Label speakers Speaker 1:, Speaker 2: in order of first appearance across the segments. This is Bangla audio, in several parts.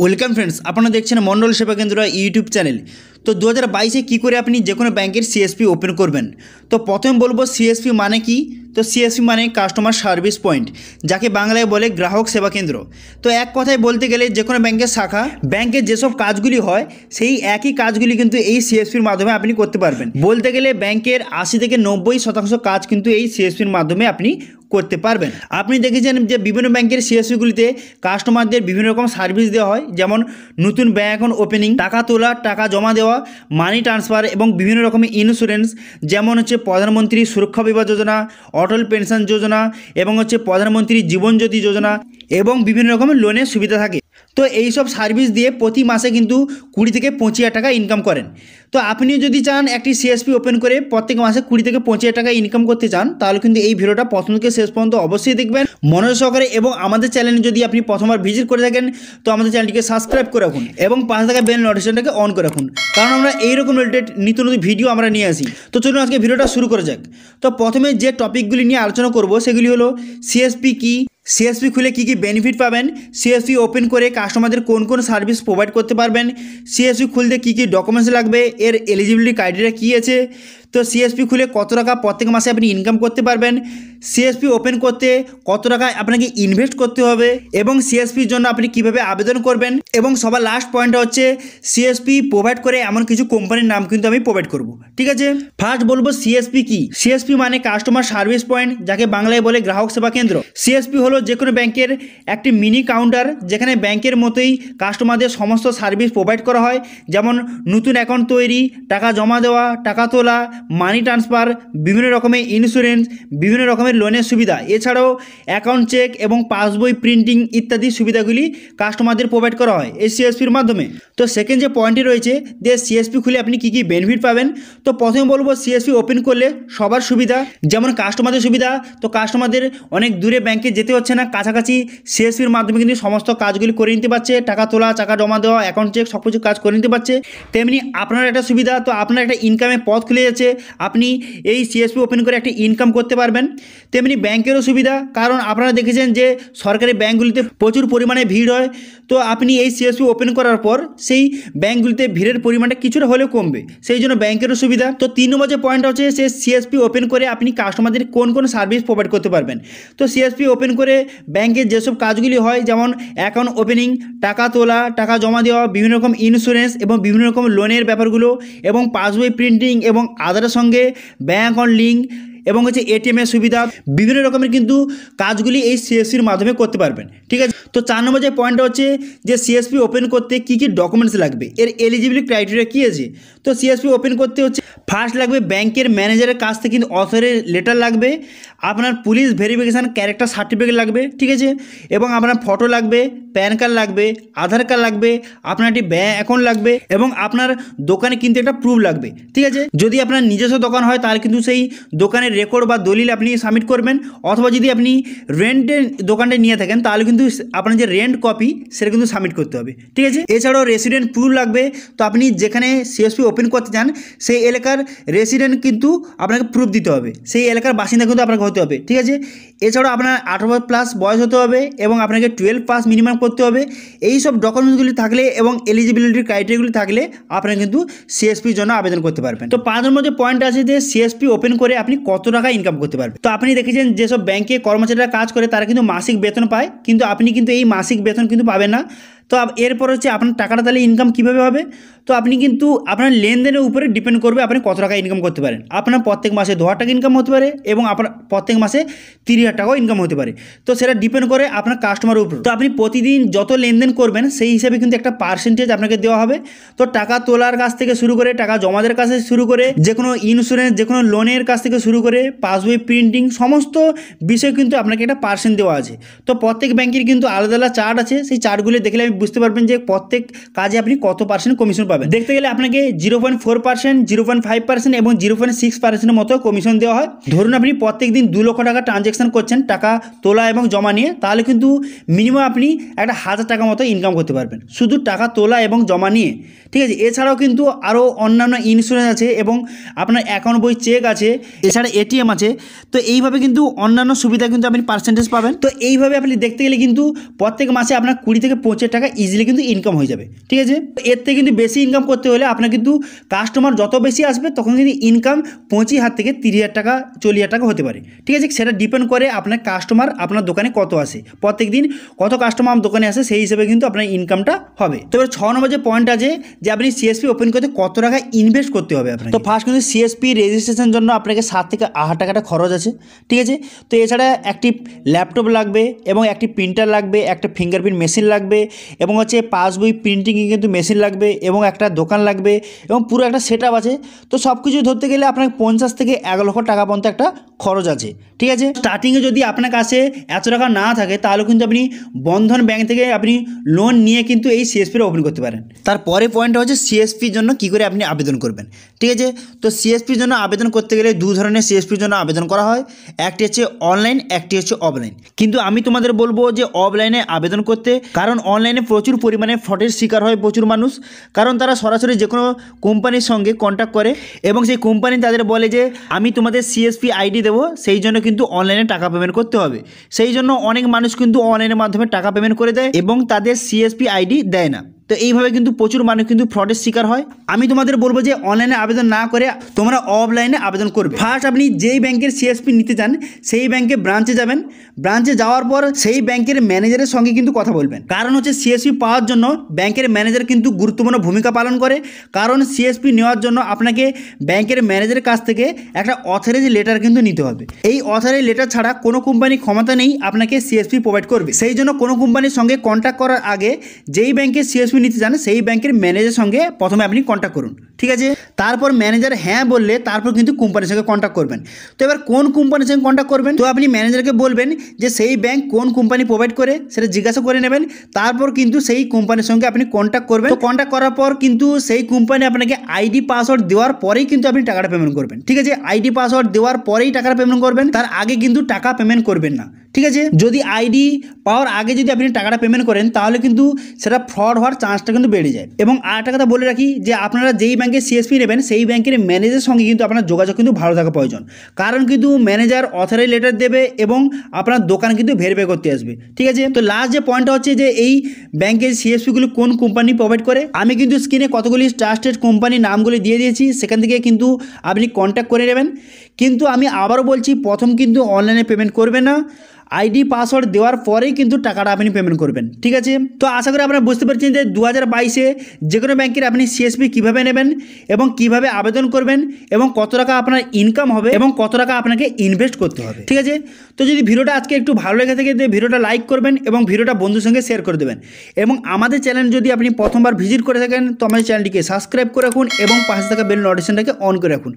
Speaker 1: ওয়েলকাম ফ্রেন্ডস আপনারা দেখছেন মণ্ডল সেবা কেন্দ্র ইউটিউব চ্যানেল তো দু হাজার বাইশে কী করে আপনি যে কোনো ব্যাংকের সিএসপি ওপেন করবেন তো প্রথমে বলবো সিএসপি মানে কি তো সিএসপি মানে কাস্টমার সার্ভিস পয়েন্ট যাকে বাংলায় বলে গ্রাহক সেবা কেন্দ্র তো এক কথায় বলতে গেলে যে কোনো ব্যাংকের শাখা ব্যাংকে যেসব কাজগুলি হয় সেই একই কাজগুলি কিন্তু এই সিএসপির মাধ্যমে আপনি করতে পারবেন বলতে গেলে ব্যাংকের আশি থেকে নব্বই শতাংশ কাজ কিন্তু এই সিএসপির মাধ্যমে আপনি করতে পারবেন আপনি দেখেছেন যে বিভিন্ন ব্যাংকের সিএসপিগুলিতে কাস্টমারদের বিভিন্ন রকম সার্ভিস দেওয়া হয় যেমন নতুন ব্যাংক অ্যাকাউন্ট ওপেনিং টাকা তোলা টাকা জমা দেওয়া মানি ট্রান্সফার এবং বিভিন্ন রকমের ইন্স্যুরেন্স যেমন হচ্ছে প্রধানমন্ত্রী সুরক্ষা বিমা যোজনা অটল পেনশন যোজনা এবং হচ্ছে প্রধানমন্ত্রী জীবনজ্যোতি যোজনা এবং বিভিন্ন রকমের লোনের সুবিধা থাকে তো এই সব সার্ভিস দিয়ে প্রতি মাসে কিন্তু কুড়ি থেকে পঁচিশ হাজার টাকা ইনকাম করেন তো আপনি যদি চান একটি সিএসপি ওপেন করে প্রত্যেক মাসে কুড়ি থেকে পঁচিশ টাকা ইনকাম করতে চান তাহলে কিন্তু এই ভিডিওটা প্রথম থেকে শেষ পর্যন্ত অবশ্যই দেখবেন মনোজ সহকারে এবং আমাদের চ্যানেলে যদি আপনি প্রথমবার ভিজিট করে থাকেন তো আমাদের চ্যানেলটিকে সাবস্ক্রাইব করে রাখুন এবং পাশে থাকা বেল নোটিফিকেশনটাকে অন করে রাখুন কারণ আমরা এইরকম রিলেটেড নিত্য নতুন ভিডিও আমরা নিয়ে আসি তো চলুন আজকে ভিডিওটা শুরু করে যাক তো প্রথমে যে টপিকগুলি নিয়ে আলোচনা করব সেগুলি হলো সিএসপি কী সিএসপি খুলে কি কি বেনিফিট পাবেন সিএসপি ওপেন করে কাস্টমারদের কোন কোন সার্ভিস প্রোভাইড করতে পারবেন সিএসপি খুলতে কি কি ডকুমেন্টস লাগবে এর এলিজিবিলিটি ক্রাইটেরিয়া কী আছে তো সিএসপি খুলে কত টাকা প্রত্যেক মাসে আপনি ইনকাম করতে পারবেন সিএসপি ওপেন করতে কত টাকা আপনাকে ইনভেস্ট করতে হবে এবং সিএসপির জন্য আপনি কিভাবে আবেদন করবেন এবং সবার লাস্ট পয়েন্ট হচ্ছে সিএসপি প্রোভাইড করে এমন কিছু কোম্পানির নাম কিন্তু আমি প্রোভাইড করব ঠিক আছে ফার্স্ট বলবো সিএসপি কি সিএসপি মানে কাস্টমার সার্ভিস পয়েন্ট যাকে বাংলায় বলে গ্রাহক সেবা কেন্দ্র সিএসপি হলো যে কোনো ব্যাংকের একটি মিনি কাউন্টার যেখানে ব্যাংকের মতোই কাস্টমারদের সমস্ত সার্ভিস প্রোভাইড করা হয় যেমন নতুন অ্যাকাউন্ট তৈরি টাকা জমা দেওয়া টাকা তোলা মানি ট্রান্সফার বিভিন্ন রকমের ইন্স্যুরেন্স বিভিন্ন রকমের লোনের সুবিধা এছাড়াও অ্যাকাউন্ট চেক এবং পাসবই প্রিন্টিং ইত্যাদি সুবিধাগুলি কাস্টমারদের প্রোভাইড করা হয় এই সিএসপির মাধ্যমে তো সেকেন্ড যে পয়েন্টটি রয়েছে যে সিএসপি খুলে আপনি কী কী বেনিফিট পাবেন তো প্রথমে বলবো সিএসপি ওপেন করলে সবার সুবিধা যেমন কাস্টমারদের সুবিধা তো কাস্টমারদের অনেক দূরে ব্যাংকে যেতে হচ্ছে না কাছাকাছি সিএসপির মাধ্যমে কিন্তু সমস্ত কাজগুলি করে নিতে পারছে টাকা তোলা টাকা জমা দেওয়া অ্যাকাউন্ট চেক সব কিছু কাজ করে নিতে পারছে তেমনি আপনার একটা সুবিধা তো আপনার একটা ইনকামের পথ খুলে যাচ্ছে আপনি এই সিএসপি ওপেন করে একটা ইনকাম করতে পারবেন তেমনি ব্যাংকেরও সুবিধা কারণ আপনারা দেখেছেন যে সরকারি ব্যাঙ্কগুলিতে প্রচুর পরিমাণে ভিড় হয় তো আপনি এই সিএসপি ওপেন করার পর সেই ব্যাংকগুলিতে ভিড়ের পরিমাণটা কিছুটা হলেও কমবে সেই জন্য ব্যাংকেরও সুবিধা তো তিন নম্বর যে পয়েন্ট হচ্ছে সে সিএসপি ওপেন করে আপনি কাস্টমারদের কোন কোন সার্ভিস প্রোভাইড করতে পারবেন তো সিএসপি ওপেন করে ব্যাংকের যেসব কাজগুলি হয় যেমন অ্যাকাউন্ট ওপেনিং টাকা তোলা টাকা জমা দেওয়া বিভিন্ন রকম ইন্স্যুরেন্স এবং বিভিন্ন রকম লোনের ব্যাপারগুলো এবং পাসবই প্রিন্টিং এবং আধার বাজারের সঙ্গে ব্যাঙ্ক অ্যাকাউন্ট লিঙ্ক এবং হচ্ছে এটিএমের সুবিধা বিভিন্ন রকমের কিন্তু কাজগুলি এই সিএসপির e মাধ্যমে করতে পারবেন ঠিক আছে তো চার নম্বর যে পয়েন্টটা হচ্ছে যে সিএসপি ওপেন করতে কি কি ডকুমেন্টস লাগবে এর এলিজিবিলিটি ক্রাইটেরিয়া কী আছে তো সিএসপি ওপেন করতে হচ্ছে ফার্স্ট লাগবে ব্যাংকের ম্যানেজারের কাছ থেকে কিন্তু অথরের লেটার লাগবে আপনার পুলিশ ভেরিফিকেশান ক্যারেক্টার সার্টিফিকেট লাগবে ঠিক আছে এবং আপনার ফটো লাগবে প্যান কার্ড লাগবে আধার কার্ড লাগবে আপনার একটি ব্যাঙ্ক অ্যাকাউন্ট লাগবে এবং আপনার দোকানে কিন্তু একটা প্রুফ লাগবে ঠিক আছে যদি আপনার নিজস্ব দোকান হয় তাহলে কিন্তু সেই দোকানের রেকর্ড বা দলিল আপনি সাবমিট করবেন অথবা যদি আপনি রেন্টের দোকানটি নিয়ে থাকেন তাহলে কিন্তু আপনার যে রেন্ট কপি সেটা কিন্তু সাবমিট করতে হবে ঠিক আছে এছাড়াও রেসিডেন্ট প্রুফ লাগবে তো আপনি যেখানে সিএসপি ওপেন করতে চান সেই এলাকার রেসিডেন্ট কিন্তু আপনাকে প্রুফ দিতে হবে সেই এলাকার বাসিন্দা কিন্তু আপনাকে হতে হবে ঠিক আছে এছাড়াও আপনার আঠারো প্লাস বয়স হতে হবে এবং আপনাকে টুয়েলভ পাস মিনিমাম করতে হবে এই সব ডকুমেন্টসগুলি থাকলে এবং এলিজিবিলিটির ক্রাইটেরিয়াগুলি থাকলে আপনারা কিন্তু সিএসপির জন্য আবেদন করতে পারবেন তো পাঁচ নম্বর যে পয়েন্ট আছে যে সিএসপি ওপেন করে আপনি কত টাকা ইনকাম করতে পারবেন তো আপনি দেখেছেন যেসব ব্যাংকে কর্মচারীরা কাজ করে তারা কিন্তু মাসিক বেতন পায় কিন্তু আপনি কিন্তু এই মাসিক বেতন কিন্তু পাবেন না তো এরপর হচ্ছে আপনার টাকাটা তাহলে ইনকাম কীভাবে হবে তো আপনি কিন্তু আপনার লেনদেনের উপরে ডিপেন্ড করবে আপনি কত টাকা ইনকাম করতে পারেন আপনার প্রত্যেক মাসে দু টাকা ইনকাম হতে পারে এবং আপনার প্রত্যেক মাসে তিরিশ হাজার টাকাও ইনকাম হতে পারে তো সেটা ডিপেন্ড করে আপনার কাস্টমারের উপর তো আপনি প্রতিদিন যত লেনদেন করবেন সেই হিসাবে কিন্তু একটা পার্সেন্টেজ আপনাকে দেওয়া হবে তো টাকা তোলার কাছ থেকে শুরু করে টাকা জমাদের কাছে শুরু করে যে কোনো ইন্স্যুরেন্স যে কোনো লোনের কাছ থেকে শুরু করে পাসবই প্রিন্টিং সমস্ত বিষয় কিন্তু আপনাকে একটা পার্সেন্ট দেওয়া আছে তো প্রত্যেক ব্যাংকের কিন্তু আলাদা আলাদা চার্ট আছে সেই চার্টগুলি দেখলে আমি বুঝতে পারবেন যে প্রত্যেক কাজে আপনি কত পার্সেন্ট কমিশন পাবেন দেখতে গেলে আপনাকে zero point four zero point five percent এবং জিরো পয়েন্ট সিক্স মতো কমিশন দেওয়া হয় ধরুন আপনি প্রত্যেক দিন দু লক্ষ টাকা ট্রানজ্যাকশন করছেন টাকা তোলা এবং জমা নিয়ে তাহলে কিন্তু মিনিমাম আপনি একটা হাজার টাকা মতো ইনকাম করতে পারবেন শুধু টাকা তোলা এবং জমা নিয়ে ঠিক আছে এছাড়াও কিন্তু আরও অন্যান্য ইন্স্যুরেন্স আছে এবং আপনার অ্যাকাউন্ট বই চেক আছে এছাড়া এটিএম আছে তো এইভাবে কিন্তু অন্যান্য সুবিধা কিন্তু আপনি পার্সেন্টেজ পাবেন তো এইভাবে আপনি দেখতে গেলে কিন্তু প্রত্যেক মাসে আপনার কুড়ি থেকে পঁচিশ টাকা ইজিলি কিন্তু ইনকাম হয়ে যাবে ঠিক আছে এর থেকে কিন্তু বেশি ইনকাম করতে হলে আপনার কিন্তু কাস্টমার যত বেশি আসবে তখন কিন্তু ইনকাম পঁচিশ হাজার থেকে তিরিশ হাজার টাকা চল্লিশ হাজার টাকা হতে পারে ঠিক আছে সেটা ডিপেন্ড করে আপনার কাস্টমার আপনার দোকানে কত আসে প্রত্যেক দিন কত কাস্টমার দোকানে আসে সেই হিসেবে কিন্তু আপনার ইনকামটা হবে তবে ছ নম্বর যে পয়েন্ট আছে যে আপনি সিএসপি ওপেন করতে কত টাকা ইনভেস্ট করতে হবে আপনার তো ফার্স্ট কিন্তু সিএসপি রেজিস্ট্রেশন জন্য আপনাকে সাত থেকে আট টাকাটা খরচ আছে ঠিক আছে তো এছাড়া একটি ল্যাপটপ লাগবে এবং একটি প্রিন্টার লাগবে একটা ফিঙ্গারপ্রিন্ট মেশিন লাগবে এবং হচ্ছে পাসবই প্রিন্টিংয়ে কিন্তু মেশিন লাগবে এবং একটা দোকান লাগবে এবং পুরো একটা সেট আছে তো সব কিছু ধরতে গেলে আপনাকে পঞ্চাশ থেকে এক লক্ষ টাকা পর্যন্ত একটা খরচ আছে ঠিক আছে স্টার্টিংয়ে যদি আপনার কাছে এত টাকা না থাকে তাহলে কিন্তু আপনি বন্ধন ব্যাংক থেকে আপনি লোন নিয়ে কিন্তু এই সিএসপির ওপেন করতে পারেন তারপরে পয়েন্ট হচ্ছে সিএসপির জন্য কি করে আপনি আবেদন করবেন ঠিক আছে তো সিএসপির জন্য আবেদন করতে গেলে দু ধরনের সিএসপির জন্য আবেদন করা হয় একটি হচ্ছে অনলাইন একটি হচ্ছে অফলাইন কিন্তু আমি তোমাদের বলবো যে অফলাইনে আবেদন করতে কারণ অনলাইনে প্রচুর পরিমাণে ফ্রডের শিকার হয় প্রচুর মানুষ কারণ তারা সরাসরি যে কোনো কোম্পানির সঙ্গে কন্ট্যাক্ট করে এবং সেই কোম্পানি তাদের বলে যে আমি তোমাদের সিএসপি আইডি দেবো সেই জন্য কিন্তু অনলাইনে টাকা পেমেন্ট করতে হবে সেই জন্য অনেক মানুষ কিন্তু অনলাইনের মাধ্যমে টাকা পেমেন্ট করে দেয় এবং তাদের সিএসপি আইডি দেয় না তো এইভাবে কিন্তু প্রচুর মানুষ কিন্তু ফ্রডের শিকার হয় আমি তোমাদের বলবো যে অনলাইনে আবেদন না করে তোমরা অফলাইনে আবেদন করবে ফার্স্ট আপনি যেই ব্যাংকের সিএসপি নিতে চান সেই ব্যাংকে ব্রাঞ্চে যাবেন ব্রাঞ্চে যাওয়ার পর সেই ব্যাংকের ম্যানেজারের সঙ্গে কিন্তু কথা বলবেন কারণ হচ্ছে সিএসপি পাওয়ার জন্য ব্যাংকের ম্যানেজার কিন্তু গুরুত্বপূর্ণ ভূমিকা পালন করে কারণ সিএসপি নেওয়ার জন্য আপনাকে ব্যাংকের ম্যানেজারের কাছ থেকে একটা অথরাইজ লেটার কিন্তু নিতে হবে এই অথরাইজ লেটার ছাড়া কোনো কোম্পানি ক্ষমতা নেই আপনাকে সিএসপি প্রোভাইড করবে সেই জন্য কোনো কোম্পানির সঙ্গে কন্ট্যাক্ট করার আগে যেই ব্যাংকে সিএসপি এনএসপি নিতে চান সেই ব্যাংকের ম্যানেজার সঙ্গে প্রথমে আপনি কন্ট্যাক্ট করুন ঠিক আছে তারপর ম্যানেজার হ্যাঁ বললে তারপর কিন্তু কোম্পানির সঙ্গে কন্ট্যাক্ট করবেন তো এবার কোন কোম্পানির সঙ্গে কন্ট্যাক্ট করবেন তো আপনি ম্যানেজারকে বলবেন যে সেই ব্যাংক কোন কোম্পানি প্রোভাইড করে সেটা জিজ্ঞাসা করে নেবেন তারপর কিন্তু সেই কোম্পানির সঙ্গে আপনি কন্ট্যাক্ট করবেন তো কন্ট্যাক্ট করার পর কিন্তু সেই কোম্পানি আপনাকে আইডি পাসওয়ার্ড দেওয়ার পরেই কিন্তু আপনি টাকাটা পেমেন্ট করবেন ঠিক আছে আইডি পাসওয়ার্ড দেওয়ার পরেই টাকাটা পেমেন্ট করবেন তার আগে কিন্তু টাকা পেমেন্ট করবেন না ঠিক আছে যদি আইডি পাওয়ার আগে যদি আপনি টাকাটা পেমেন্ট করেন তাহলে কিন্তু সেটা ফ্রড হওয়ার চান্সটা কিন্তু বেড়ে যায় এবং আর একটা কথা বলে রাখি যে আপনারা যেই ব্যাংক ব্যাংকে সিএসপি নেবেন সেই ব্যাংকের ম্যানেজারের সঙ্গে কিন্তু আপনার যোগাযোগ কিন্তু ভালো থাকা প্রয়োজন কারণ কিন্তু ম্যানেজার অথরাই লেটার দেবে এবং আপনার দোকান কিন্তু ভেরিফাই করতে আসবে ঠিক আছে তো লাস্ট যে পয়েন্টটা হচ্ছে যে এই ব্যাংকের সিএসপিগুলো কোন কোম্পানি প্রোভাইড করে আমি কিন্তু স্ক্রিনে কতগুলি ট্রাস্টেড কোম্পানির নামগুলি দিয়ে দিয়েছি সেখান থেকে কিন্তু আপনি কন্ট্যাক্ট করে নেবেন কিন্তু আমি আবারও বলছি প্রথম কিন্তু অনলাইনে পেমেন্ট করবে না আইডি পাসওয়ার্ড দেওয়ার পরেই কিন্তু টাকাটা আপনি পেমেন্ট করবেন ঠিক আছে তো আশা করি আপনারা বুঝতে পারছেন যে দু হাজার বাইশে যে কোনো ব্যাংকের আপনি সিএসপি কীভাবে নেবেন এবং কিভাবে আবেদন করবেন এবং কত টাকা আপনার ইনকাম হবে এবং কত টাকা আপনাকে ইনভেস্ট করতে হবে ঠিক আছে তো যদি ভিডিওটা আজকে একটু ভালো লেগে থাকে ভিডিওটা লাইক করবেন এবং ভিডিওটা বন্ধুর সঙ্গে শেয়ার করে দেবেন এবং আমাদের চ্যানেল যদি আপনি প্রথমবার ভিজিট করে থাকেন তো আমাদের চ্যানেলটিকে সাবস্ক্রাইব করে রাখুন এবং পাশে থাকা বেল নোটিফিকেশনটাকে অন করে রাখুন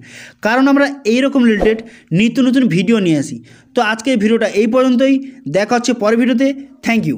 Speaker 1: কারণ আমরা এইরকম রিলেটেড নিত্য নতুন ভিডিও নিয়ে আসি তো আজকে ভিডিওটা এই পর্যন্তই দেখা হচ্ছে পরের ভিডিওতে থ্যাংক ইউ